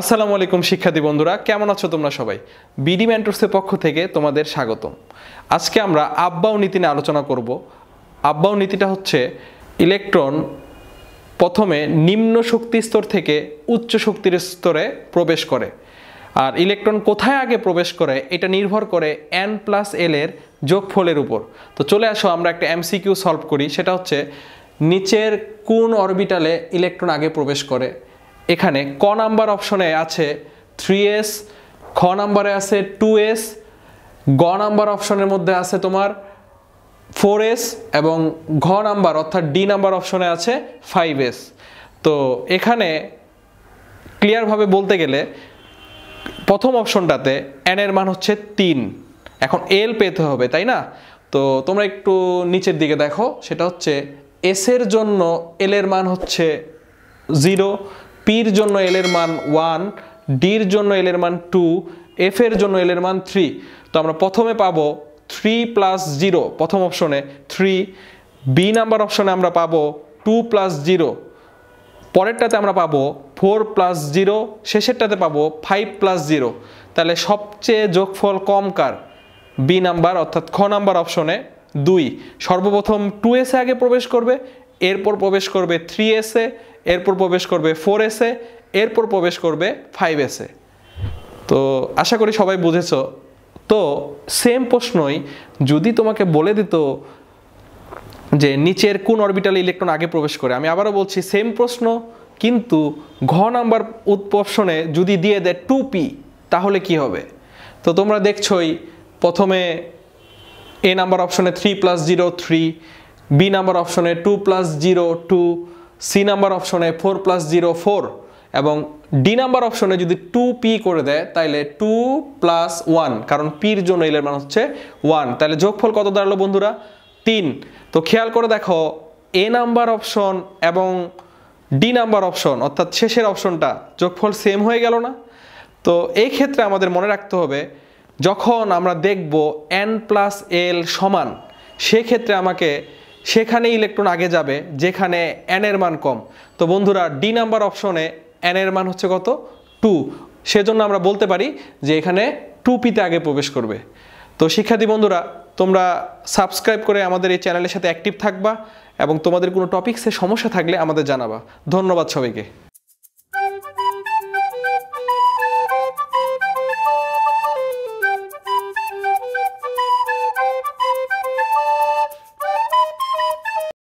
আসসালামু আলাইকুম শিক্ষার্থী বন্ধুরা কেমন আছো তোমরা সবাই বিডি মেন্টরসের পক্ষ থেকে তোমাদের স্বাগতম আজকে আমরা আব্বাও নীতি নিয়ে আলোচনা করব আব্বাও নীতিটা হচ্ছে ইলেকট্রন প্রথমে নিম্ন শক্তি স্তর থেকে উচ্চ শক্তির স্তরে প্রবেশ করে আর ইলেকট্রন কোথায় আগে প্রবেশ করে এটা নির্ভর করে এন প্লাস এল এর যোগফলের উপর তো চলে আসো আমরা একটা এমসিকিউ সলভ করি সেটা হচ্ছে নিচের কোন অরবিটালে ইলেকট্রন আগে প্রবেশ করে এখানে ক নাম্বার অপশনে আছে থ্রি এস খ নাম্বারে আছে টু এস গ নাম্বার অপশনের মধ্যে আছে তোমার ফোর এস এবং ঘ নাম্বার অর্থাৎ ডি নাম্বার অপশনে আছে ফাইভ এস তো এখানে ক্লিয়ারভাবে বলতে গেলে প্রথম অপশনটাতে এন এর মান হচ্ছে তিন এখন এল পেতে হবে তাই না তো তোমরা একটু নিচের দিকে দেখো সেটা হচ্ছে এস এর জন্য এল এর মান হচ্ছে জিরো পির জন্য এল এর মান ওয়ান ডির জন্য এল এর মান টু এফ এর জন্য এল এর মান থ্রি তো আমরা প্রথমে পাবো থ্রি প্লাস জিরো প্রথম অপশনে থ্রি বি নাম্বার অপশনে আমরা পাবো টু প্লাস জিরো পরেরটাতে আমরা পাবো ফোর প্লাস জিরো শেষেরটাতে পাবো ফাইভ প্লাস জিরো তাহলে সবচেয়ে যোগফল কম কার বি নাম্বার অর্থাৎ খ নাম্বার অপশনে দুই সর্বপ্রথম টু এসে আগে প্রবেশ করবে এরপর প্রবেশ করবে থ্রি এসে এরপর প্রবেশ করবে ফোর এসে এরপর প্রবেশ করবে ফাইভ এসে তো আশা করি সবাই বুঝেছ তো সেম প্রশ্নই যদি তোমাকে বলে দিত যে নিচের কোন অরবিটালে ইলেকট্রন আগে প্রবেশ করে আমি আবারও বলছি সেম প্রশ্ন কিন্তু ঘ নাম্বার উৎপশনে যদি দিয়ে দেয় টু পি তাহলে কি হবে তো তোমরা দেখছই প্রথমে এ নাম্বার অপশনে three plus zero three B number অপশনে two plus zero two C number অপশনে ফোর প্লাস জিরো ফোর এবং ডি নাম্বার অপশনে যদি টু পি করে দেয় তাইলে টু প্লাস ওয়ান কারণ পির জন্য এলের মান হচ্ছে ওয়ান তাহলে যোগফল কত দাঁড়ালো বন্ধুরা তিন তো খেয়াল করে দেখো এ নাম্বার অপশন এবং ডি নাম্বার অপশন অর্থাৎ শেষের অপশনটা যোগফল সেম হয়ে গেল না তো এই ক্ষেত্রে আমাদের মনে রাখতে হবে যখন আমরা দেখব এন প্লাস এল সমান সেক্ষেত্রে আমাকে সেখানে ইলেকট্রন আগে যাবে যেখানে এনের মান কম তো বন্ধুরা ডি নাম্বার অপশনে এনের মান হচ্ছে কত টু সেজন্য আমরা বলতে পারি যে এখানে টু পিতে আগে প্রবেশ করবে তো শিক্ষার্থী বন্ধুরা তোমরা সাবস্ক্রাইব করে আমাদের এই চ্যানেলের সাথে অ্যাক্টিভ থাকবা এবং তোমাদের কোনো টপিক্সে সমস্যা থাকলে আমাদের জানাবা ধন্যবাদ সবাইকে